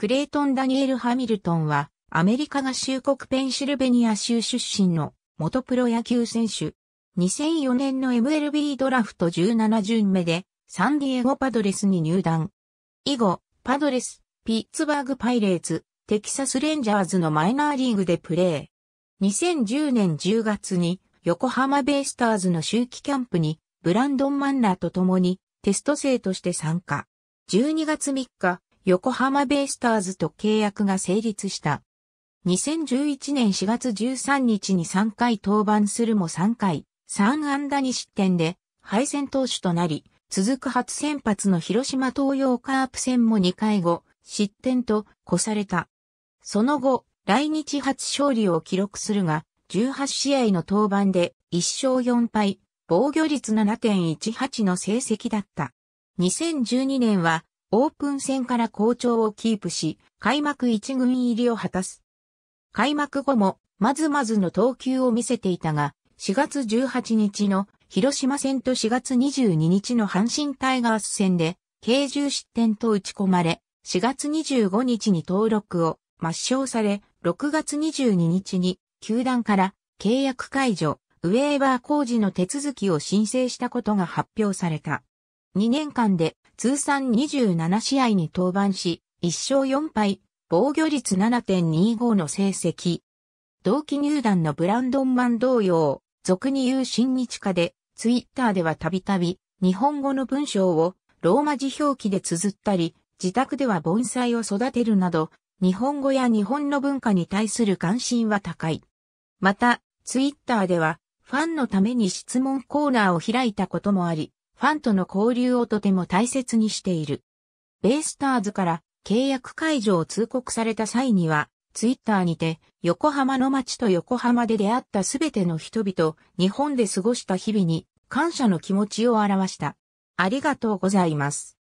クレイトン・ダニエル・ハミルトンは、アメリカ合衆国ペンシルベニア州出身の元プロ野球選手。2004年の MLB ドラフト17巡目で、サンディエゴパドレスに入団。以後、パドレス、ピッツバーグパイレーツ、テキサスレンジャーズのマイナーリーグでプレー。2010年10月に、横浜ベイスターズの周期キャンプに、ブランドン・マンナーと共に、テスト生として参加。12月3日、横浜ベイスターズと契約が成立した。2011年4月13日に3回登板するも3回、3安打2失点で敗戦投手となり、続く初先発の広島東洋カープ戦も2回後、失点と越された。その後、来日初勝利を記録するが、18試合の登板で1勝4敗、防御率7.18の成績だった。2012年はオープン戦から好調をキープし、開幕一軍入りを果たす。開幕後も、まずまずの投球を見せていたが、4月18日の広島戦と4月22日の阪神タイガース戦で、計10失点と打ち込まれ、4月25日に登録を抹消され、6月22日に球団から契約解除、ウェーバー工事の手続きを申請したことが発表された。2年間で通算27試合に登板し、1勝4敗、防御率7.25の成績。同期入団のブランドンマン同様、俗に言う新日課で、ツイッターではたびたび、日本語の文章をローマ字表記で綴ったり、自宅では盆栽を育てるなど、日本語や日本の文化に対する関心は高い。また、ツイッターでは、ファンのために質問コーナーを開いたこともあり、ファンとの交流をとても大切にしている。ベイスターズから契約解除を通告された際には、ツイッターにて、横浜の街と横浜で出会ったすべての人々、日本で過ごした日々に感謝の気持ちを表した。ありがとうございます。